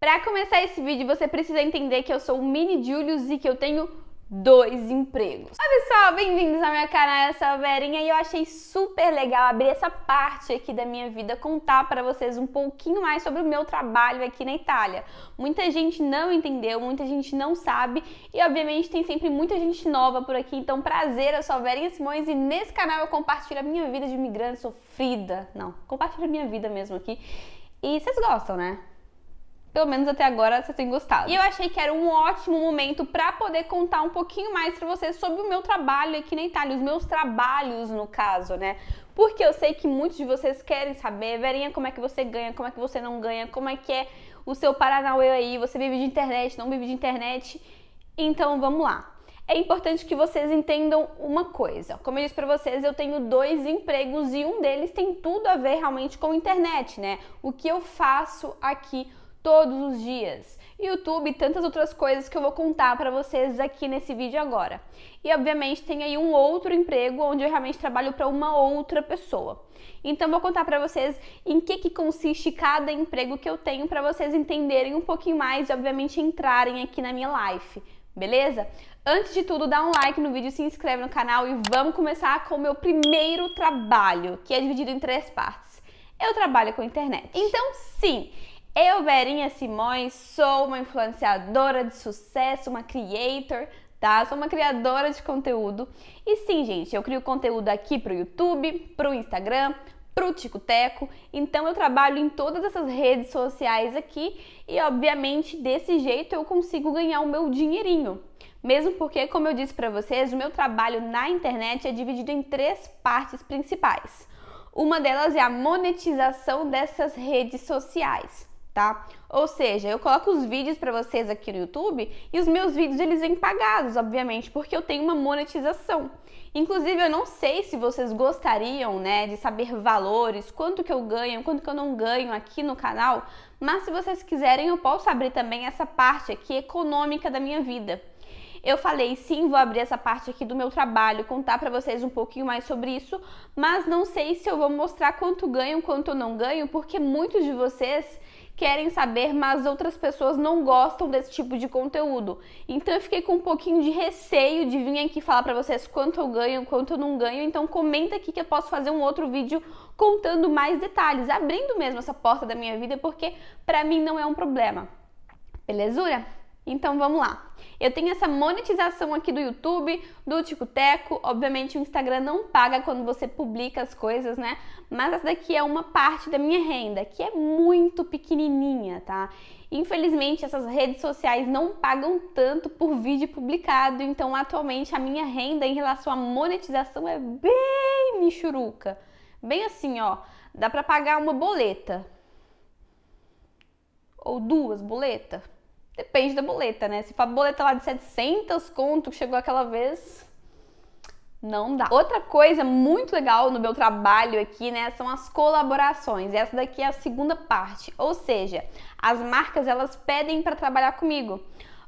Para começar esse vídeo, você precisa entender que eu sou o Mini Julius e que eu tenho dois empregos. Oi pessoal, bem-vindos ao meu canal, eu sou a Verinha e eu achei super legal abrir essa parte aqui da minha vida, contar para vocês um pouquinho mais sobre o meu trabalho aqui na Itália. Muita gente não entendeu, muita gente não sabe e obviamente tem sempre muita gente nova por aqui, então prazer, eu sou a Verinha Simões e nesse canal eu compartilho a minha vida de imigrante sofrida, não, compartilho a minha vida mesmo aqui e vocês gostam, né? Pelo menos até agora vocês têm gostado. E eu achei que era um ótimo momento para poder contar um pouquinho mais para vocês sobre o meu trabalho aqui na Itália, os meus trabalhos no caso, né? Porque eu sei que muitos de vocês querem saber, Verinha, como é que você ganha, como é que você não ganha, como é que é o seu Paranauê aí, você vive de internet, não vive de internet. Então vamos lá é importante que vocês entendam uma coisa. Como eu disse para vocês, eu tenho dois empregos e um deles tem tudo a ver realmente com internet, né? O que eu faço aqui todos os dias. YouTube e tantas outras coisas que eu vou contar para vocês aqui nesse vídeo agora. E obviamente tem aí um outro emprego onde eu realmente trabalho para uma outra pessoa. Então vou contar para vocês em que que consiste cada emprego que eu tenho para vocês entenderem um pouquinho mais e obviamente entrarem aqui na minha life, Beleza? Antes de tudo, dá um like no vídeo, se inscreve no canal e vamos começar com o meu primeiro trabalho, que é dividido em três partes. Eu trabalho com internet. Então, sim, eu, Verinha Simões, sou uma influenciadora de sucesso, uma creator, tá? Sou uma criadora de conteúdo. E sim, gente, eu crio conteúdo aqui pro YouTube, pro Instagram, pro Ticoteco. Então eu trabalho em todas essas redes sociais aqui e obviamente desse jeito eu consigo ganhar o meu dinheirinho. Mesmo porque, como eu disse para vocês, o meu trabalho na internet é dividido em três partes principais. Uma delas é a monetização dessas redes sociais tá? Ou seja, eu coloco os vídeos para vocês aqui no YouTube e os meus vídeos eles vêm pagados, obviamente, porque eu tenho uma monetização. Inclusive, eu não sei se vocês gostariam, né, de saber valores, quanto que eu ganho, quanto que eu não ganho aqui no canal, mas se vocês quiserem, eu posso abrir também essa parte aqui econômica da minha vida. Eu falei sim, vou abrir essa parte aqui do meu trabalho, contar para vocês um pouquinho mais sobre isso, mas não sei se eu vou mostrar quanto ganho, quanto eu não ganho, porque muitos de vocês querem saber, mas outras pessoas não gostam desse tipo de conteúdo. Então eu fiquei com um pouquinho de receio de vir aqui falar para vocês quanto eu ganho, quanto eu não ganho. Então comenta aqui que eu posso fazer um outro vídeo contando mais detalhes, abrindo mesmo essa porta da minha vida, porque para mim não é um problema. Belezura? Então vamos lá. Eu tenho essa monetização aqui do YouTube, do Ticoteco. Obviamente o Instagram não paga quando você publica as coisas, né? Mas essa daqui é uma parte da minha renda, que é muito pequenininha, tá? Infelizmente essas redes sociais não pagam tanto por vídeo publicado, então atualmente a minha renda em relação à monetização é bem michuruca. Bem assim, ó, dá para pagar uma boleta ou duas boletas Depende da boleta, né? Se for a boleta lá de 700 conto que chegou aquela vez, não dá. Outra coisa muito legal no meu trabalho aqui, né, são as colaborações. Essa daqui é a segunda parte, ou seja, as marcas elas pedem para trabalhar comigo.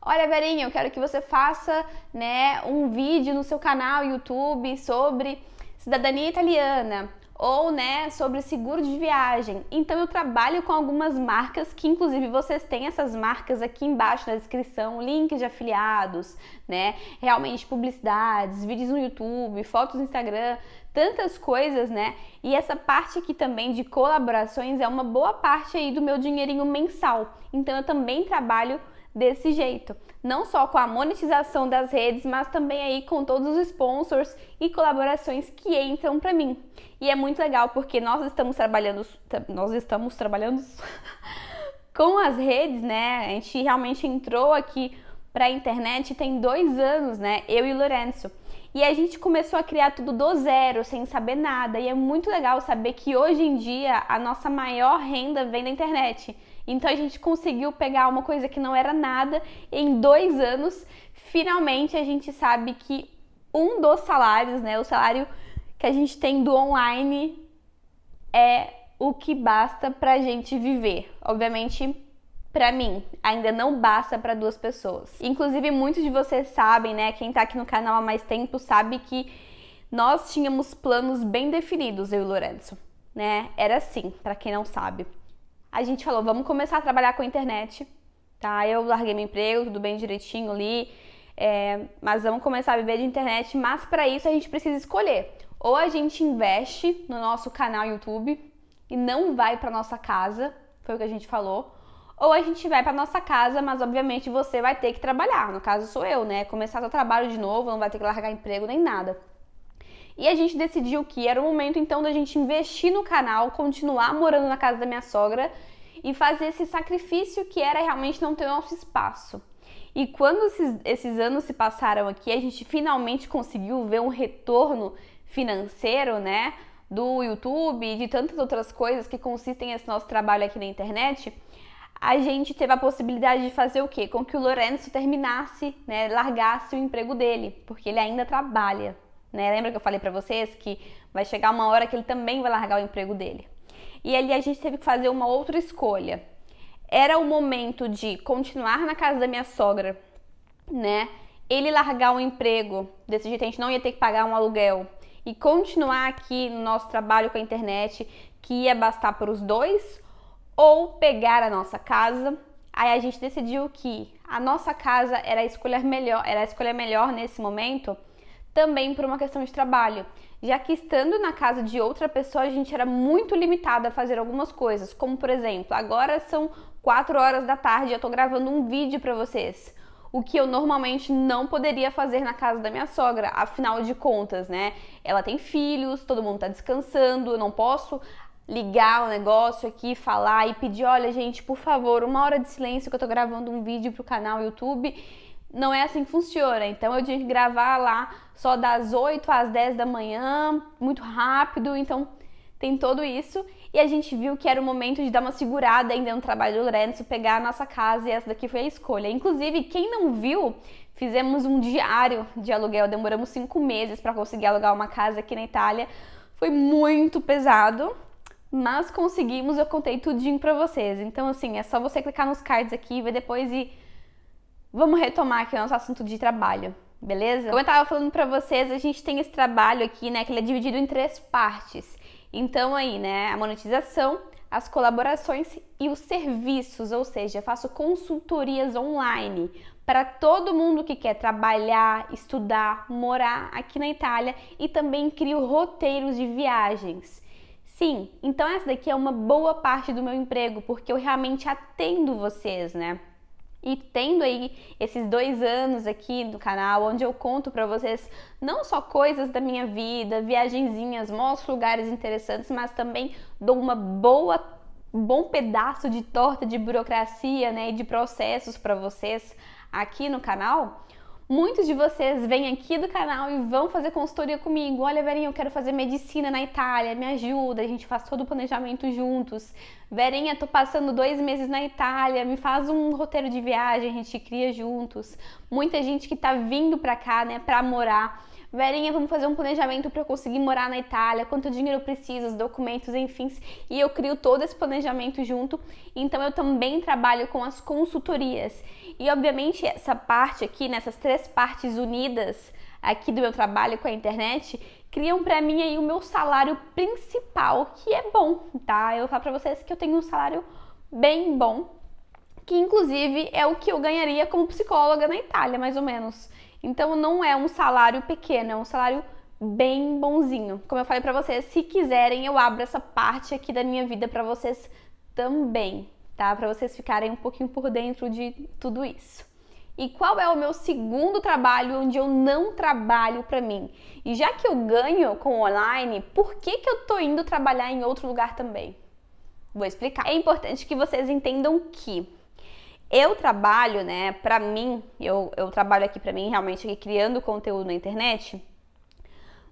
Olha, Verinha, eu quero que você faça, né, um vídeo no seu canal YouTube sobre cidadania italiana ou né, sobre seguro de viagem. Então eu trabalho com algumas marcas que inclusive vocês têm essas marcas aqui embaixo na descrição, link de afiliados, né? Realmente publicidades, vídeos no YouTube, fotos no Instagram, tantas coisas, né? E essa parte aqui também de colaborações é uma boa parte aí do meu dinheirinho mensal. Então eu também trabalho desse jeito não só com a monetização das redes, mas também aí com todos os sponsors e colaborações que entram para mim. E é muito legal porque nós estamos trabalhando, nós estamos trabalhando com as redes, né? A gente realmente entrou aqui para a internet tem dois anos, né? Eu e o Lourenço. E a gente começou a criar tudo do zero, sem saber nada. E é muito legal saber que hoje em dia a nossa maior renda vem da internet. Então a gente conseguiu pegar uma coisa que não era nada em dois anos. Finalmente a gente sabe que um dos salários, né, o salário que a gente tem do online é o que basta pra gente viver. Obviamente, para mim, ainda não basta para duas pessoas. Inclusive, muitos de vocês sabem, né? Quem tá aqui no canal há mais tempo sabe que nós tínhamos planos bem definidos, eu e o Lourenço, né? Era assim, para quem não sabe a gente falou, vamos começar a trabalhar com a internet, tá? Eu larguei meu emprego, tudo bem direitinho ali, é, mas vamos começar a viver de internet, mas para isso a gente precisa escolher. Ou a gente investe no nosso canal YouTube e não vai para nossa casa, foi o que a gente falou, ou a gente vai para nossa casa, mas obviamente você vai ter que trabalhar, no caso sou eu, né? Começar seu trabalho de novo, não vai ter que largar emprego nem nada. E a gente decidiu que era o momento então da gente investir no canal, continuar morando na casa da minha sogra e fazer esse sacrifício que era realmente não ter nosso espaço. E quando esses, esses anos se passaram aqui, a gente finalmente conseguiu ver um retorno financeiro, né? do YouTube e de tantas outras coisas que consistem esse nosso trabalho aqui na internet, a gente teve a possibilidade de fazer o quê? Com que o Lourenço terminasse, né, largasse o emprego dele, porque ele ainda trabalha, né? Lembra que eu falei para vocês que vai chegar uma hora que ele também vai largar o emprego dele. E ali a gente teve que fazer uma outra escolha. Era o momento de continuar na casa da minha sogra, né? Ele largar o emprego, desse jeito a gente não ia ter que pagar um aluguel e continuar aqui no nosso trabalho com a internet, que ia bastar para os dois, ou pegar a nossa casa. Aí a gente decidiu que a nossa casa era a escolha melhor, era a escolha melhor nesse momento também por uma questão de trabalho, já que estando na casa de outra pessoa a gente era muito limitada a fazer algumas coisas, como por exemplo, agora são 4 horas da tarde e eu tô gravando um vídeo para vocês, o que eu normalmente não poderia fazer na casa da minha sogra, afinal de contas, né? Ela tem filhos, todo mundo tá descansando, eu não posso ligar o negócio aqui, falar e pedir, olha gente, por favor, uma hora de silêncio que eu tô gravando um vídeo pro canal YouTube não é assim que funciona. Então eu tinha que gravar lá só das 8 às 10 da manhã, muito rápido, então tem todo isso. E a gente viu que era o momento de dar uma segurada ainda no trabalho do Lourenço, pegar a nossa casa e essa daqui foi a escolha. Inclusive, quem não viu, fizemos um diário de aluguel, demoramos cinco meses para conseguir alugar uma casa aqui na Itália. Foi muito pesado, mas conseguimos, eu contei tudinho para vocês. Então, assim, é só você clicar nos cards aqui, ver depois e Vamos retomar aqui o nosso assunto de trabalho, beleza? Como eu estava falando para vocês, a gente tem esse trabalho aqui, né, que ele é dividido em três partes. Então aí, né, a monetização, as colaborações e os serviços, ou seja, faço consultorias online para todo mundo que quer trabalhar, estudar, morar aqui na Itália e também crio roteiros de viagens. Sim, então essa daqui é uma boa parte do meu emprego, porque eu realmente atendo vocês, né? E tendo aí esses dois anos aqui do canal, onde eu conto para vocês não só coisas da minha vida, viagenzinhas, mostro lugares interessantes, mas também dou uma boa um bom pedaço de torta de burocracia, né, e de processos para vocês aqui no canal. Muitos de vocês vêm aqui do canal e vão fazer consultoria comigo. Olha, Verinha, eu quero fazer medicina na Itália, me ajuda, a gente faz todo o planejamento juntos. Verinha, tô passando dois meses na Itália, me faz um roteiro de viagem, a gente cria juntos. Muita gente que tá vindo pra cá, né, pra morar. Verinha, vamos fazer um planejamento para eu conseguir morar na Itália, quanto dinheiro eu preciso, os documentos, enfim. E eu crio todo esse planejamento junto. Então eu também trabalho com as consultorias. E obviamente essa parte aqui, nessas né, três partes unidas aqui do meu trabalho com a internet, criam para mim aí o meu salário principal, que é bom, tá? Eu falo para vocês que eu tenho um salário bem bom, que inclusive é o que eu ganharia como psicóloga na Itália, mais ou menos. Então não é um salário pequeno, é um salário bem bonzinho. Como eu falei para vocês, se quiserem eu abro essa parte aqui da minha vida para vocês também tá? Para vocês ficarem um pouquinho por dentro de tudo isso. E qual é o meu segundo trabalho onde eu não trabalho para mim? E já que eu ganho com online, por que que eu tô indo trabalhar em outro lugar também? Vou explicar. É importante que vocês entendam que eu trabalho, né, pra mim, eu, eu trabalho aqui pra mim, realmente, aqui, criando conteúdo na internet,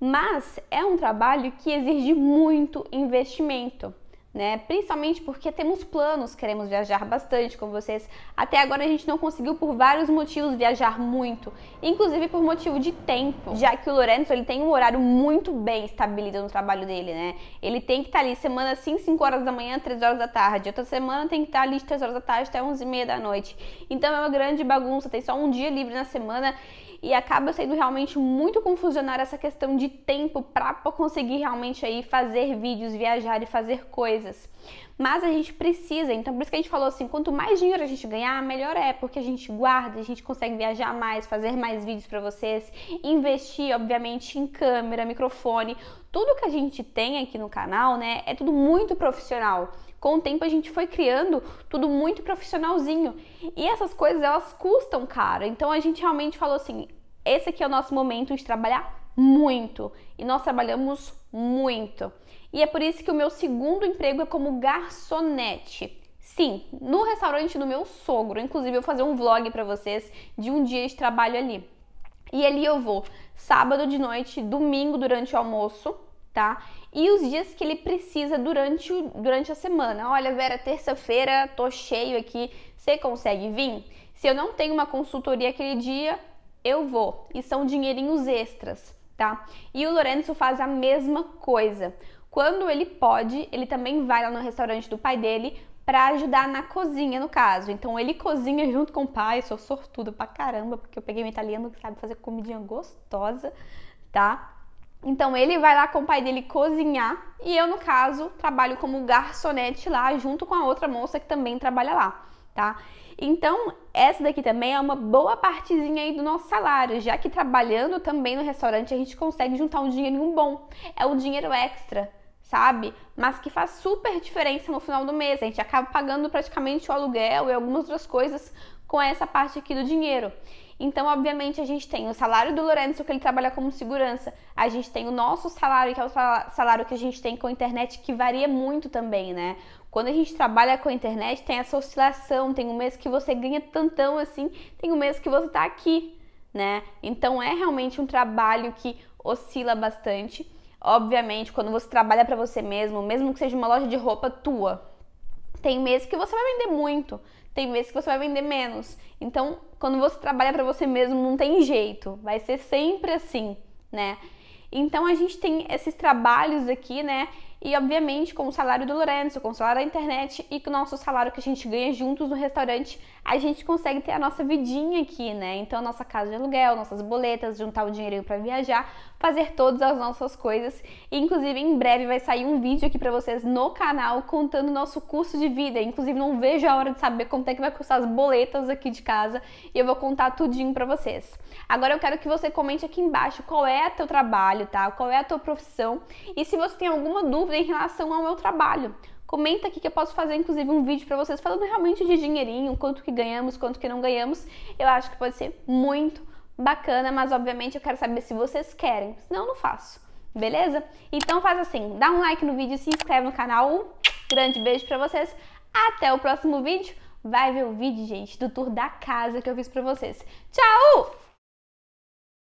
mas é um trabalho que exige muito investimento né? Principalmente porque temos planos, queremos viajar bastante com vocês. Até agora a gente não conseguiu por vários motivos viajar muito, inclusive por motivo de tempo, já que o Lourenço ele tem um horário muito bem estabelecido no trabalho dele, né? Ele tem que estar tá ali semana assim 5 horas da manhã, 3 horas da tarde. Outra semana tem que estar tá ali de 3 horas da tarde até 11 e meia da noite. Então é uma grande bagunça, tem só um dia livre na semana e acaba sendo realmente muito confusionar essa questão de tempo para conseguir realmente aí fazer vídeos, viajar e fazer coisas coisas. Mas a gente precisa, então por isso que a gente falou assim, quanto mais dinheiro a gente ganhar, melhor é, porque a gente guarda, a gente consegue viajar mais, fazer mais vídeos para vocês, investir, obviamente, em câmera, microfone, tudo que a gente tem aqui no canal, né, é tudo muito profissional. Com o tempo a gente foi criando tudo muito profissionalzinho. E essas coisas elas custam caro. Então a gente realmente falou assim, esse aqui é o nosso momento de trabalhar muito. E nós trabalhamos muito. E é por isso que o meu segundo emprego é como garçonete. Sim, no restaurante do meu sogro. Inclusive, eu vou fazer um vlog para vocês de um dia de trabalho ali. E ali eu vou sábado de noite, domingo durante o almoço, tá? E os dias que ele precisa durante, durante a semana. Olha, Vera, terça-feira tô cheio aqui, você consegue vir? Se eu não tenho uma consultoria aquele dia, eu vou. E são dinheirinhos extras, tá? E o Lourenço faz a mesma coisa. Quando ele pode, ele também vai lá no restaurante do pai dele para ajudar na cozinha, no caso. Então ele cozinha junto com o pai, sou sortuda pra caramba, porque eu peguei um italiano que sabe fazer comidinha gostosa, tá? Então ele vai lá com o pai dele cozinhar e eu, no caso, trabalho como garçonete lá junto com a outra moça que também trabalha lá, tá? Então, essa daqui também é uma boa partezinha aí do nosso salário, já que trabalhando também no restaurante a gente consegue juntar um dinheirinho bom. É o dinheiro extra, sabe? Mas que faz super diferença no final do mês. A gente acaba pagando praticamente o aluguel e algumas outras coisas com essa parte aqui do dinheiro. Então, obviamente, a gente tem o salário do Lourenço, que ele trabalha como segurança. A gente tem o nosso salário, que é o salário que a gente tem com a internet, que varia muito também, né? Quando a gente trabalha com a internet, tem essa oscilação. Tem um mês que você ganha tantão assim, tem um mês que você tá aqui, né? Então, é realmente um trabalho que oscila bastante. Obviamente, quando você trabalha para você mesmo, mesmo que seja uma loja de roupa tua, tem meses que você vai vender muito, tem meses que você vai vender menos. Então, quando você trabalha para você mesmo, não tem jeito, vai ser sempre assim, né? Então a gente tem esses trabalhos aqui, né? e, obviamente, com o salário do Lourenço, com o salário da internet e com o nosso salário que a gente ganha juntos no restaurante, a gente consegue ter a nossa vidinha aqui, né? Então, nossa casa de aluguel, nossas boletas, juntar o dinheirinho para viajar, fazer todas as nossas coisas. E, inclusive, em breve vai sair um vídeo aqui para vocês no canal contando nosso custo de vida. Inclusive, não vejo a hora de saber quanto é que vai custar as boletas aqui de casa e eu vou contar tudinho para vocês. Agora eu quero que você comente aqui embaixo qual é teu trabalho, tá? Qual é a tua profissão e se você tem alguma dúvida dúvida em relação ao meu trabalho. Comenta aqui que eu posso fazer inclusive um vídeo para vocês falando realmente de dinheirinho, quanto que ganhamos, quanto que não ganhamos. Eu acho que pode ser muito bacana, mas obviamente eu quero saber se vocês querem. Senão eu não faço. Beleza? Então faz assim, dá um like no vídeo, se inscreve no canal. Um grande beijo para vocês. Até o próximo vídeo. Vai ver o vídeo, gente, do tour da casa que eu fiz para vocês. Tchau!